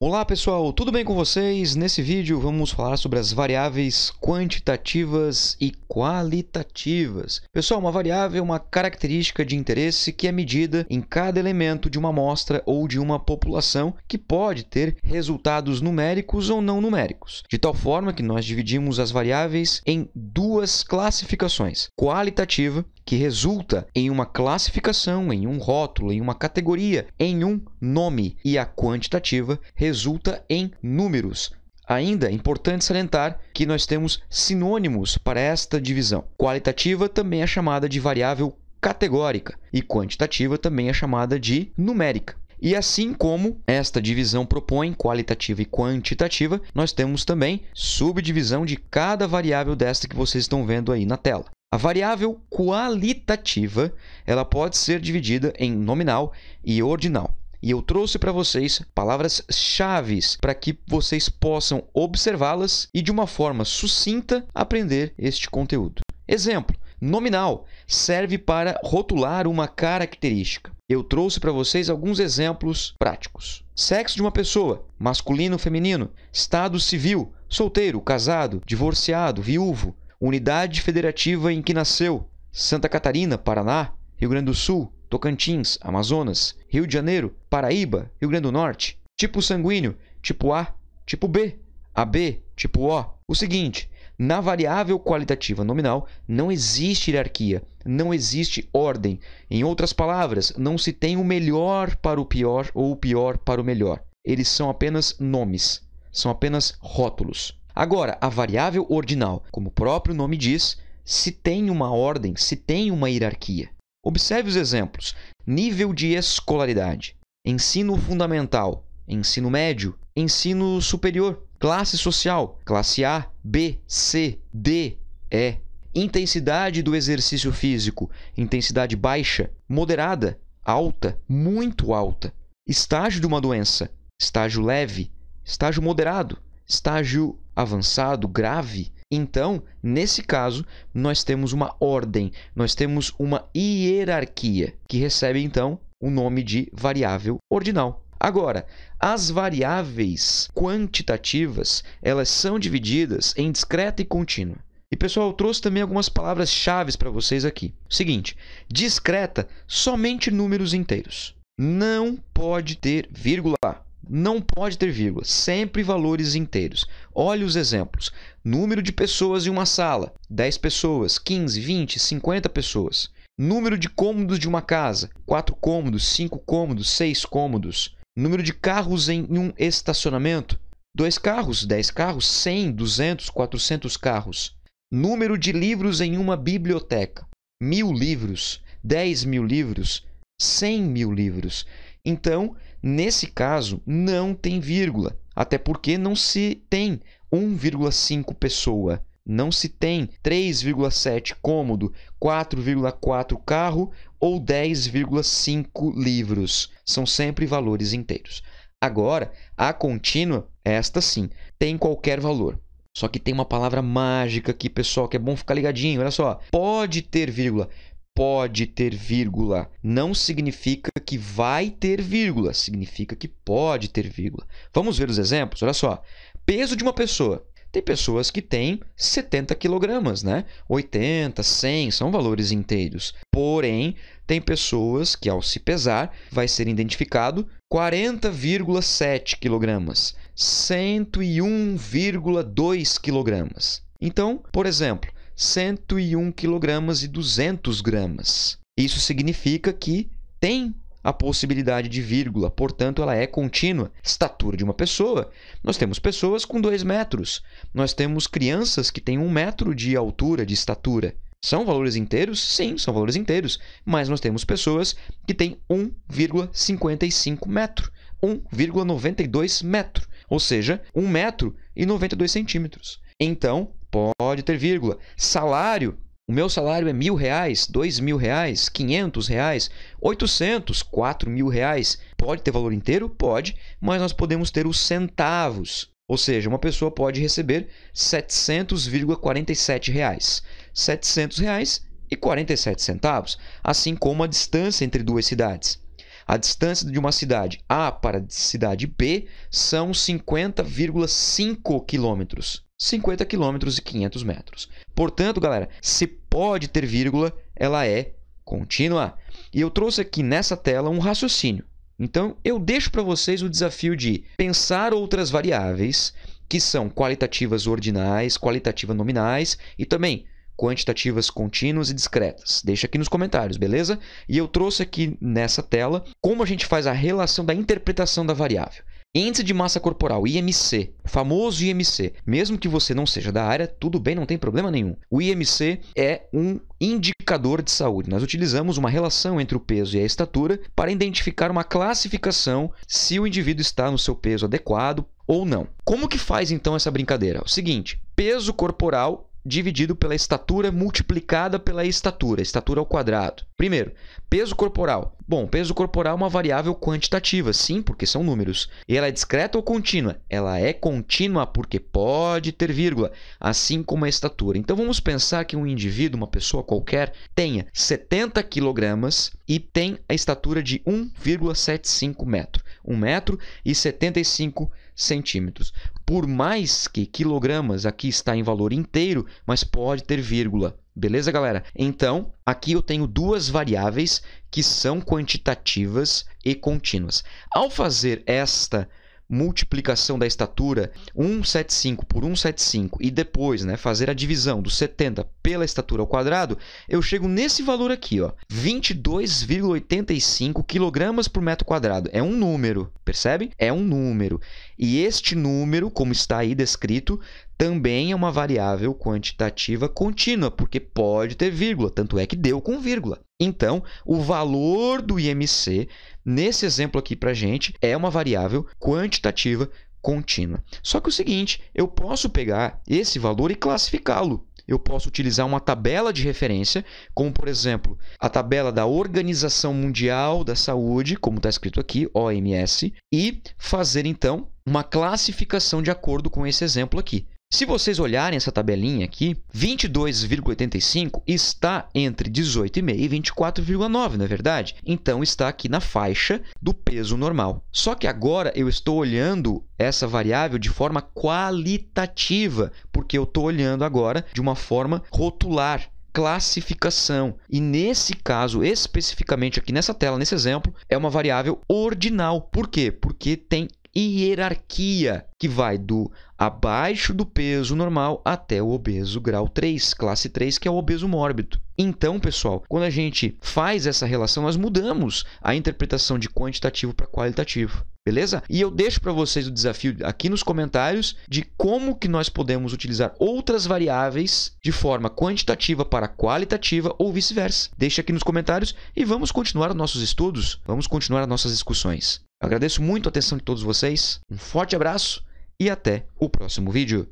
Olá pessoal, tudo bem com vocês? Nesse vídeo vamos falar sobre as variáveis quantitativas e qualitativas. Pessoal, uma variável é uma característica de interesse que é medida em cada elemento de uma amostra ou de uma população que pode ter resultados numéricos ou não numéricos. De tal forma que nós dividimos as variáveis em duas classificações: qualitativa, que resulta em uma classificação, em um rótulo, em uma categoria, em um nome, e a quantitativa, resulta resulta em números. Ainda é importante salientar que nós temos sinônimos para esta divisão. Qualitativa também é chamada de variável categórica e quantitativa também é chamada de numérica. E assim como esta divisão propõe qualitativa e quantitativa, nós temos também subdivisão de cada variável desta que vocês estão vendo aí na tela. A variável qualitativa, ela pode ser dividida em nominal e ordinal. E eu trouxe para vocês palavras chaves para que vocês possam observá-las e de uma forma sucinta aprender este conteúdo. Exemplo: nominal serve para rotular uma característica. Eu trouxe para vocês alguns exemplos práticos. Sexo de uma pessoa, masculino ou feminino, estado civil, solteiro, casado, divorciado, viúvo, unidade federativa em que nasceu, Santa Catarina, Paraná, Rio Grande do Sul, Tocantins, Amazonas, Rio de Janeiro, Paraíba, Rio Grande do Norte. Tipo sanguíneo, tipo A, tipo B, AB, tipo O. O seguinte, na variável qualitativa nominal não existe hierarquia, não existe ordem. Em outras palavras, não se tem o melhor para o pior ou o pior para o melhor. Eles são apenas nomes, são apenas rótulos. Agora, a variável ordinal, como o próprio nome diz, se tem uma ordem, se tem uma hierarquia. Observe os exemplos: nível de escolaridade, ensino fundamental, ensino médio, ensino superior, classe social, classe A, B, C, D, E, intensidade do exercício físico, intensidade baixa, moderada, alta, muito alta, estágio de uma doença, estágio leve, estágio moderado, estágio avançado, grave, então, nesse caso, nós temos uma ordem, nós temos uma hierarquia que recebe então o nome de variável ordinal. Agora, as variáveis quantitativas, elas são divididas em discreta e contínua. E pessoal, eu trouxe também algumas palavras-chave para vocês aqui. Seguinte, discreta, somente números inteiros. Não pode ter vírgula. Não pode ter vírgula, sempre valores inteiros. Olhe os exemplos: número de pessoas em uma sala, 10 pessoas, 15, 20, 50 pessoas. Número de cômodos de uma casa, 4 cômodos, 5 cômodos, 6 cômodos. Número de carros em um estacionamento, 2 carros, 10 carros, 100, 200, 400 carros. Número de livros em uma biblioteca, 1.000 livros, 10 mil livros, 100 mil livros. Então, Nesse caso, não tem vírgula, até porque não se tem 1,5 pessoa, não se tem 3,7 cômodo, 4,4 carro ou 10,5 livros. São sempre valores inteiros. Agora, a contínua, esta sim, tem qualquer valor. Só que tem uma palavra mágica aqui, pessoal, que é bom ficar ligadinho. Olha só. Pode ter vírgula, pode ter vírgula não significa que vai ter vírgula, significa que pode ter vírgula. Vamos ver os exemplos? Olha só. Peso de uma pessoa. Tem pessoas que têm 70 quilogramas, né? 80, 100, são valores inteiros. Porém, tem pessoas que, ao se pesar, vai ser identificado 40,7 quilogramas, 101,2 quilogramas. Então, por exemplo, 101 kg e 200 gramas. Isso significa que tem a possibilidade de vírgula, portanto, ela é contínua. Estatura de uma pessoa, nós temos pessoas com 2 metros, nós temos crianças que têm 1 um metro de altura, de estatura. São valores inteiros? Sim, são valores inteiros, mas nós temos pessoas que têm 1,55 metro, 1,92 metro, ou seja, 1 metro e 92 centímetros. Então, Pode ter vírgula. Salário. O meu salário é mil reais, dois mil reais, quinhentos reais, oitocentos, quatro mil reais. Pode ter valor inteiro? Pode, mas nós podemos ter os centavos. Ou seja, uma pessoa pode receber 700,47 reais. 700 reais e 47 centavos, assim como a distância entre duas cidades. A distância de uma cidade A para a cidade B são 50,5 quilômetros. 50 quilômetros e 500 metros. Portanto, galera, se pode ter vírgula, ela é contínua. E eu trouxe aqui nessa tela um raciocínio. Então, eu deixo para vocês o desafio de pensar outras variáveis que são qualitativas ordinais, qualitativas nominais e também quantitativas contínuas e discretas? Deixa aqui nos comentários, beleza? E eu trouxe aqui nessa tela como a gente faz a relação da interpretação da variável. Índice de massa corporal, IMC, famoso IMC. Mesmo que você não seja da área, tudo bem, não tem problema nenhum. O IMC é um indicador de saúde. Nós utilizamos uma relação entre o peso e a estatura para identificar uma classificação se o indivíduo está no seu peso adequado ou não. Como que faz então essa brincadeira? o seguinte, peso corporal dividido pela estatura multiplicada pela estatura, estatura ao quadrado. Primeiro, peso corporal. Bom, peso corporal é uma variável quantitativa, sim, porque são números. E ela é discreta ou contínua? Ela é contínua porque pode ter vírgula, assim como a estatura. Então vamos pensar que um indivíduo, uma pessoa qualquer, tenha 70 kg e tem a estatura de 1,75 metro. 1,75m centímetros. Por mais que quilogramas aqui está em valor inteiro, mas pode ter vírgula. Beleza, galera? Então, aqui eu tenho duas variáveis que são quantitativas e contínuas. Ao fazer esta multiplicação da estatura 175 por 175 e depois né, fazer a divisão do 70 pela estatura ao quadrado, eu chego nesse valor aqui, ó, 22,85 kg por metro quadrado. É um número, percebe? É um número. E este número, como está aí descrito, também é uma variável quantitativa contínua, porque pode ter vírgula, tanto é que deu com vírgula. Então, o valor do IMC, nesse exemplo aqui para a gente, é uma variável quantitativa contínua. Só que o seguinte, eu posso pegar esse valor e classificá-lo eu posso utilizar uma tabela de referência, como por exemplo a tabela da Organização Mundial da Saúde, como está escrito aqui, OMS, e fazer então uma classificação de acordo com esse exemplo aqui. Se vocês olharem essa tabelinha aqui, 22,85 está entre 18,5 e 24,9, não é verdade? Então está aqui na faixa do peso normal. Só que agora eu estou olhando essa variável de forma qualitativa, porque eu estou olhando agora de uma forma rotular classificação. E nesse caso, especificamente aqui nessa tela, nesse exemplo, é uma variável ordinal. Por quê? Porque tem e hierarquia, que vai do abaixo do peso normal até o obeso grau 3, classe 3, que é o obeso mórbido. Então, pessoal, quando a gente faz essa relação, nós mudamos a interpretação de quantitativo para qualitativo. Beleza? E eu deixo para vocês o desafio aqui nos comentários de como que nós podemos utilizar outras variáveis de forma quantitativa para qualitativa ou vice-versa. Deixa aqui nos comentários e vamos continuar nossos estudos, vamos continuar nossas discussões. Eu agradeço muito a atenção de todos vocês, um forte abraço e até o próximo vídeo.